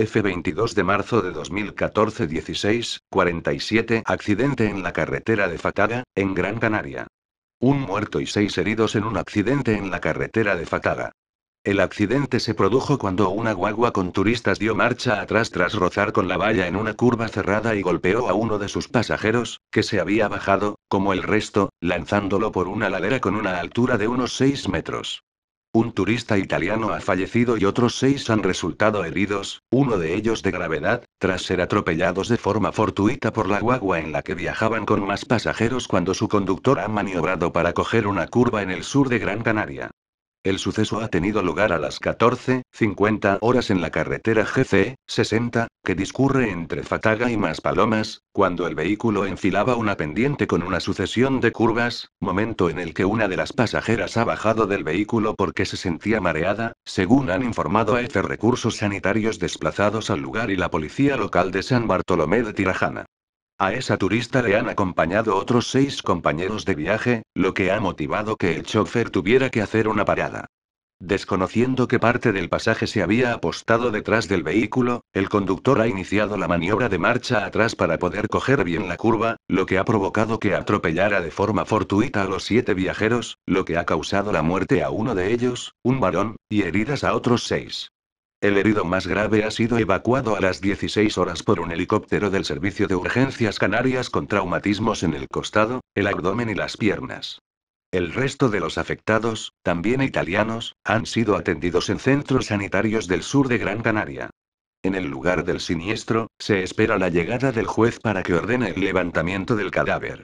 F 22 de marzo de 2014 16, 47 Accidente en la carretera de Fataga, en Gran Canaria. Un muerto y seis heridos en un accidente en la carretera de Fataga. El accidente se produjo cuando una guagua con turistas dio marcha atrás tras rozar con la valla en una curva cerrada y golpeó a uno de sus pasajeros, que se había bajado, como el resto, lanzándolo por una ladera con una altura de unos 6 metros. Un turista italiano ha fallecido y otros seis han resultado heridos, uno de ellos de gravedad, tras ser atropellados de forma fortuita por la guagua en la que viajaban con más pasajeros cuando su conductor ha maniobrado para coger una curva en el sur de Gran Canaria. El suceso ha tenido lugar a las 14.50 horas en la carretera GC-60, que discurre entre Fataga y Maspalomas, cuando el vehículo enfilaba una pendiente con una sucesión de curvas, momento en el que una de las pasajeras ha bajado del vehículo porque se sentía mareada, según han informado a F Recursos Sanitarios desplazados al lugar y la policía local de San Bartolomé de Tirajana. A esa turista le han acompañado otros seis compañeros de viaje, lo que ha motivado que el chofer tuviera que hacer una parada. Desconociendo que parte del pasaje se había apostado detrás del vehículo, el conductor ha iniciado la maniobra de marcha atrás para poder coger bien la curva, lo que ha provocado que atropellara de forma fortuita a los siete viajeros, lo que ha causado la muerte a uno de ellos, un varón, y heridas a otros seis. El herido más grave ha sido evacuado a las 16 horas por un helicóptero del Servicio de Urgencias Canarias con traumatismos en el costado, el abdomen y las piernas. El resto de los afectados, también italianos, han sido atendidos en centros sanitarios del sur de Gran Canaria. En el lugar del siniestro, se espera la llegada del juez para que ordene el levantamiento del cadáver.